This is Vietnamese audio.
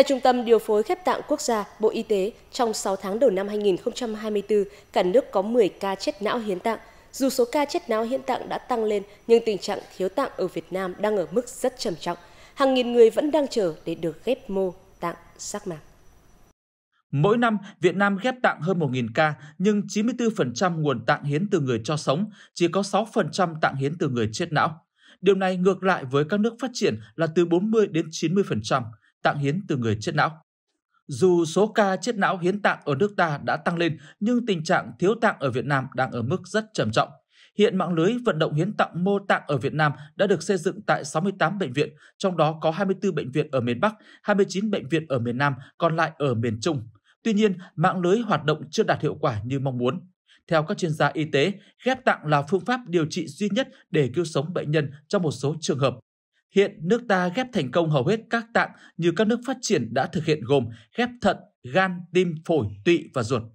Theo Trung tâm Điều phối khép tạng Quốc gia, Bộ Y tế, trong 6 tháng đầu năm 2024, cả nước có 10 ca chết não hiến tạng. Dù số ca chết não hiến tạng đã tăng lên, nhưng tình trạng thiếu tạng ở Việt Nam đang ở mức rất trầm trọng. Hàng nghìn người vẫn đang chờ để được ghép mô, tạng, xác mạc. Mỗi năm, Việt Nam ghép tạng hơn 1.000 ca, nhưng 94% nguồn tạng hiến từ người cho sống, chỉ có 6% tạng hiến từ người chết não. Điều này ngược lại với các nước phát triển là từ 40 đến 90% tạng hiến từ người chết não. Dù số ca chết não hiến tạng ở nước ta đã tăng lên, nhưng tình trạng thiếu tạng ở Việt Nam đang ở mức rất trầm trọng. Hiện mạng lưới vận động hiến tặng mô tạng ở Việt Nam đã được xây dựng tại 68 bệnh viện, trong đó có 24 bệnh viện ở miền Bắc, 29 bệnh viện ở miền Nam, còn lại ở miền Trung. Tuy nhiên, mạng lưới hoạt động chưa đạt hiệu quả như mong muốn. Theo các chuyên gia y tế, ghép tạng là phương pháp điều trị duy nhất để cứu sống bệnh nhân trong một số trường hợp, Hiện nước ta ghép thành công hầu hết các tạng như các nước phát triển đã thực hiện gồm ghép thận, gan, tim, phổi, tụy và ruột.